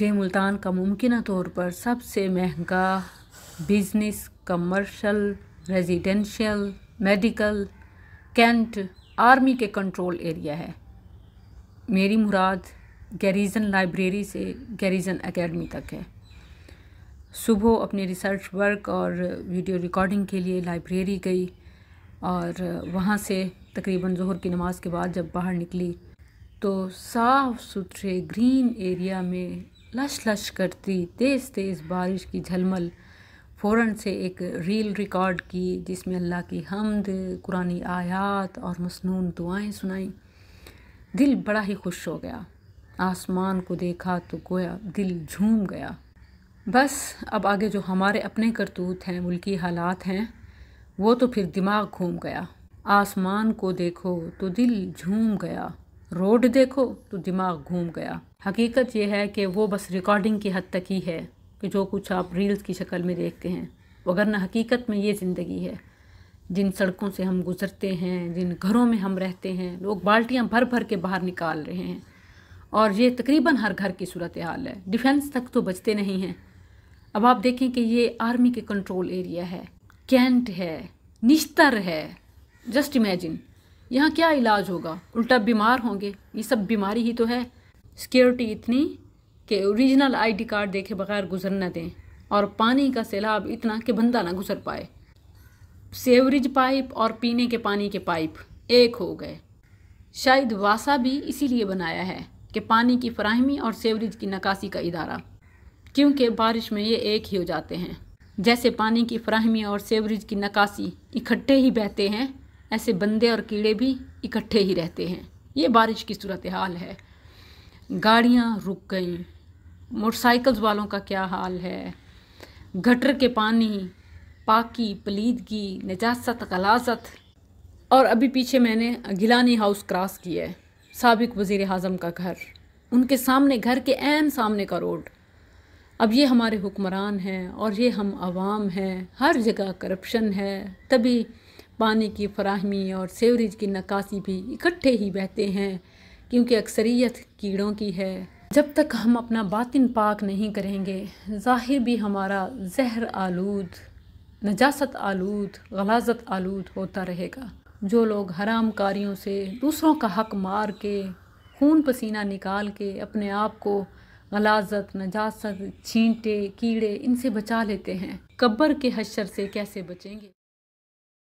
ये मुल्तान का मुमकिन तौर पर सबसे महंगा business commercial residential medical cantt army के कंट्रोल एरिया है मेरी मुराद गैरीजन लाइब्रेरी से गैरीजन एकेडमी तक है सुबह अपने रिसर्च वर्क और वीडियो रिकॉर्डिंग के लिए लाइब्रेरी गई और वहाँ से तकरीबन जहर की नमाज के बाद जब बाहर निकली तो साफ़ सुथरे ग्रीन एरिया में लश लश करती तेज़ तेज़ बारिश की झलमल फ़ौरन से एक रील रिकॉर्ड की जिसमें अल्लाह की हमद कुरानी आयात और मसनून दुआएं सुनाई दिल बड़ा ही खुश हो गया आसमान को देखा तो गोया दिल झूम गया बस अब आगे जो हमारे अपने करतूत हैं मुल्की हालात हैं वो तो फिर दिमाग घूम गया आसमान को देखो तो दिल झूम गया रोड देखो तो दिमाग घूम गया हकीकत यह है कि वो बस रिकॉर्डिंग की हद तक ही है कि जो कुछ आप रील्स की शक्ल में देखते हैं वगरना हकीकत में ये ज़िंदगी है जिन सड़कों से हम गुज़रते हैं जिन घरों में हम रहते हैं लोग बाल्टियाँ भर भर के बाहर निकाल रहे हैं और ये तकरीबन हर घर की सूरत हाल है डिफेंस तक तो बचते नहीं हैं अब आप देखें कि ये आर्मी के कंट्रोल एरिया है कैंट है निश्तर है जस्ट इमेजिन यहाँ क्या इलाज होगा उल्टा बीमार होंगे ये सब बीमारी ही तो है सिक्योरिटी इतनी कि ओरिजिनल आईडी कार्ड देखे बगैर गुजर न दें और पानी का सैलाब इतना कि बंदा ना गुजर पाए सेवरेज पाइप और पीने के पानी के पाइप एक हो गए शायद वासा भी इसीलिए बनाया है कि पानी की फ्राहमी और सेवरेज की नकासी का इदारा क्योंकि बारिश में ये एक ही हो जाते हैं जैसे पानी की फ्राहमी और सेवरेज की नकासी इकट्ठे ही बहते हैं ऐसे बंदे और कीड़े भी इकट्ठे ही रहते हैं ये बारिश की सूरत हाल है गाड़ियाँ रुक गई मोटरसाइकिल्स वालों का क्या हाल है गटर के पानी पाकी पलीदगी नजास्त गलाजत और अभी पीछे मैंने गिलानी हाउस क्रॉस किया है सबक वज़ी अजम का घर उनके सामने घर के एन सामने का रोड अब ये हमारे हुक्मरान हैं और ये हम आवाम हैं हर जगह करप्शन है तभी पानी की फराहमी और सेवरेज की नक्सी भी इकट्ठे ही बहते हैं क्योंकि अक्सरियत कीड़ों की है जब तक हम अपना बातिन पाक नहीं करेंगे ज़ाहिर भी हमारा जहर आलूद नजासत आलूद गलाजत आलूद होता रहेगा जो लोग हराम कारियों से दूसरों का हक मार के खून पसीना निकाल के अपने आप को गलाजत नजासत छींटे कीड़े इनसे बचा लेते हैं कब्बर के हशर से कैसे बचेंगे